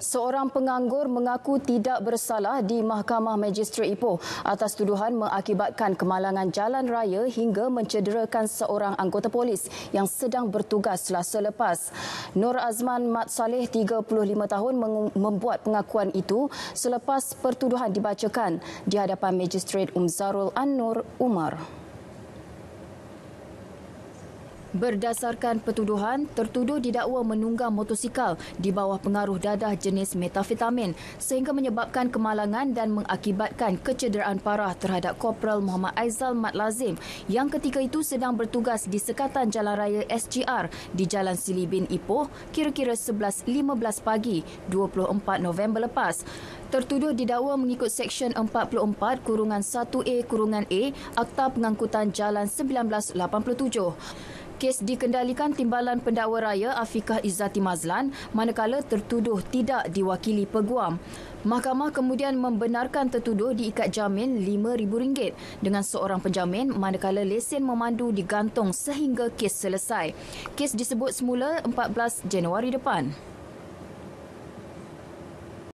Seorang penganggur mengaku tidak bersalah di Mahkamah Magistrat Ipoh atas tuduhan mengakibatkan kemalangan jalan raya hingga mencederakan seorang anggota polis yang sedang bertugas selasa lepas. Nur Azman Mat Saleh, 35 tahun, membuat pengakuan itu selepas pertuduhan dibacakan di hadapan Magistrat Umzarul Anur Umar. Berdasarkan pertuduhan, tertuduh didakwa menunggang motosikal di bawah pengaruh dadah jenis metafetamin sehingga menyebabkan kemalangan dan mengakibatkan kecederaan parah terhadap Korporal Muhammad Aizal Mat Lazim yang ketika itu sedang bertugas di sekatan jalan raya SGR di Jalan Silibin Ipoh kira-kira 11.15 pagi 24 November lepas. Tertuduh didakwa mengikut Seksyen 44 kurungan 1A kurungan A Akta Pengangkutan Jalan 1987 kes dikendalikan timbalan pendakwa raya Afiqah Izzati Mazlan manakala tertuduh tidak diwakili peguam. Mahkamah kemudian membenarkan tertuduh diikat jamin RM5,000 dengan seorang penjamin manakala lesen memandu digantung sehingga kes selesai. Kes disebut semula 14 Januari depan.